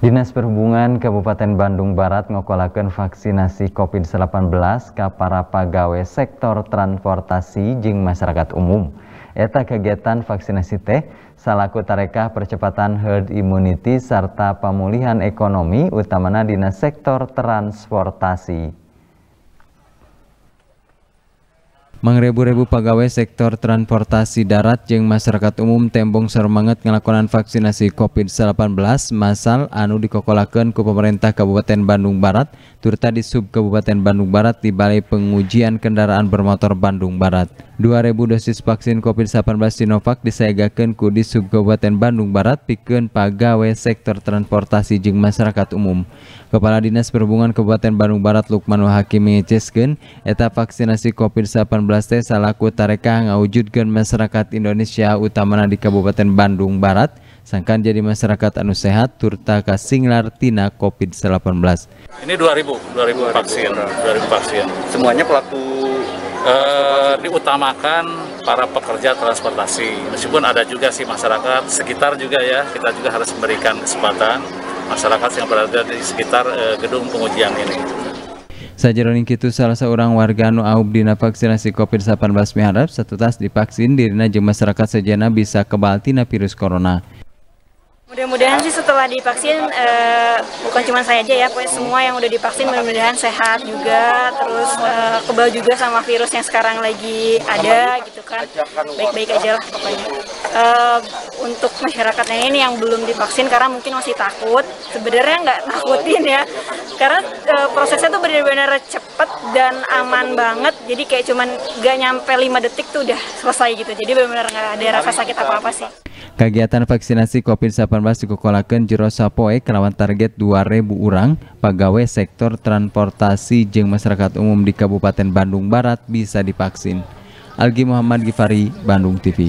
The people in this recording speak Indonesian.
Dinas Perhubungan Kabupaten Bandung Barat ngokolakan vaksinasi COVID-19 ke para pegawai sektor transportasi jeng masyarakat umum. Eta kegiatan vaksinasi teh salaku tarekah percepatan herd immunity serta pemulihan ekonomi utamana dinas sektor transportasi. Mangrebu-rebu pegawai sektor transportasi darat yang masyarakat umum tembong semangat ngelakonan vaksinasi COVID-19 masal anu dikokolakan ke pemerintah Kabupaten Bandung Barat turta di sub Kabupaten Bandung Barat di Balai Pengujian Kendaraan Bermotor Bandung Barat. 2000 dosis vaksin COVID-19 Sinovac disegakan kudis di Subkabupaten Bandung Barat pikeun pagawe sektor transportasi jeung masyarakat umum. Kepala Dinas Perhubungan Kabupaten Bandung Barat Lukman Wahakim mengeciskeun eta vaksinasi COVID-19 teh salaku tareka ngawujudkeun masyarakat Indonesia utamana di Kabupaten Bandung Barat sangkan jadi masyarakat anu sehat turta kasinglar tina COVID-19. Ini 2000, 2000 vaksin, 2000 vaksin. Semuanya pelaku eh, diutamakan para pekerja transportasi. Meskipun ada juga sih masyarakat sekitar juga ya, kita juga harus memberikan kesempatan masyarakat yang berada di sekitar eh, gedung pengujian ini. Sajeroning kitu salah seorang warga nu aub dina vaksinasi COVID-19 miharap satu tas divaksin dirina jemaah masyarakat sejana bisa kebal tina virus corona. Mudah-mudahan sih setelah divaksin uh, bukan cuma saya aja ya, pokoknya semua yang udah divaksin mudah-mudahan sehat juga, terus uh, kebal juga sama virus yang sekarang lagi ada gitu kan, baik-baik aja lah pokoknya. Uh, untuk yang ini yang belum divaksin karena mungkin masih takut, sebenarnya nggak takutin ya, karena uh, prosesnya tuh benar-benar cepet dan aman banget, jadi kayak cuman nggak nyampe 5 detik tuh udah selesai gitu, jadi benar-benar nggak ada rasa sakit apa-apa sih. Kegiatan vaksinasi COVID-19 dikokolakan jero sapoe kelawan target 2000 orang pegawai sektor transportasi jeng masyarakat umum di Kabupaten Bandung Barat bisa divaksin. Algi Muhammad Gifari, Bandung TV.